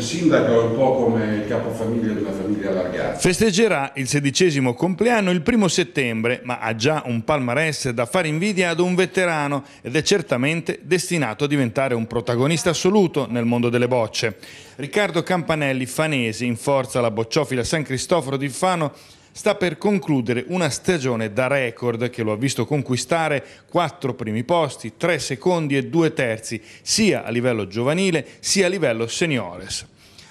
sindaco è un po' come il capofamiglia di una famiglia allargata. Festeggerà il sedicesimo compleanno il primo settembre, ma ha già un palmarès da fare invidia ad un veterano ed è certamente destinato a diventare un protagonista assoluto nel mondo delle bocce. Riccardo Campanelli, fanesi, in forza alla bocciofila San Cristoforo di Fano, sta per concludere una stagione da record che lo ha visto conquistare quattro primi posti, tre secondi e due terzi, sia a livello giovanile sia a livello seniores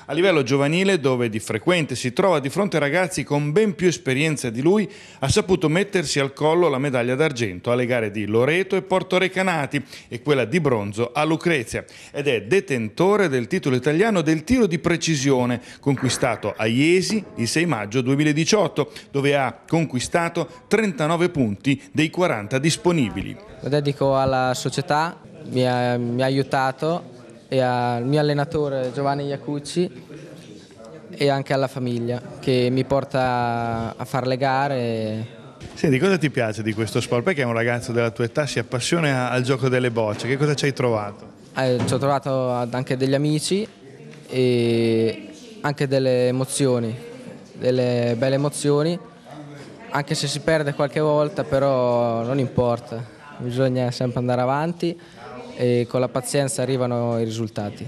a livello giovanile dove di frequente si trova di fronte a ragazzi con ben più esperienza di lui, ha saputo mettersi al collo la medaglia d'argento alle gare di Loreto e Porto Recanati e quella di bronzo a Lucrezia ed è detentore del titolo italiano del tiro di precisione conquistato a Iesi il 6 maggio 2018 dove ha conquistato 39 punti dei 40 disponibili. Lo dedico alla società, mi ha, mi ha aiutato e al mio allenatore Giovanni Iacucci e anche alla famiglia che mi porta a fare le gare. Senti, cosa ti piace di questo sport? Perché un ragazzo della tua età si appassiona al gioco delle bocce? Che cosa ci hai trovato? Eh, ci ho trovato anche degli amici e anche delle emozioni, delle belle emozioni, anche se si perde qualche volta però non importa, bisogna sempre andare avanti e con la pazienza arrivano i risultati.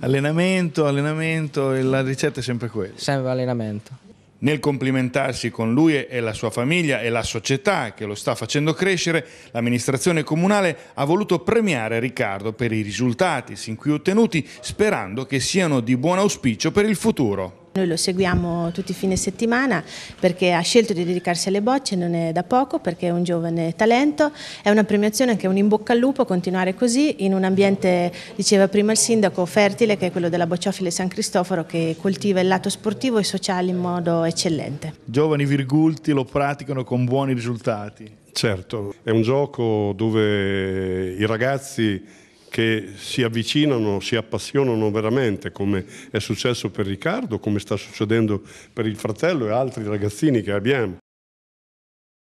Allenamento, allenamento, la ricetta è sempre quella. Sempre allenamento. Nel complimentarsi con lui e la sua famiglia e la società che lo sta facendo crescere, l'amministrazione comunale ha voluto premiare Riccardo per i risultati sin qui ottenuti, sperando che siano di buon auspicio per il futuro. Noi lo seguiamo tutti i fine settimana perché ha scelto di dedicarsi alle bocce, non è da poco perché è un giovane talento, è una premiazione che è un in bocca al lupo, continuare così in un ambiente, diceva prima il sindaco, fertile che è quello della Bocciofile San Cristoforo che coltiva il lato sportivo e sociale in modo eccellente. Giovani virgulti lo praticano con buoni risultati. Certo, è un gioco dove i ragazzi che si avvicinano, si appassionano veramente, come è successo per Riccardo, come sta succedendo per il fratello e altri ragazzini che abbiamo.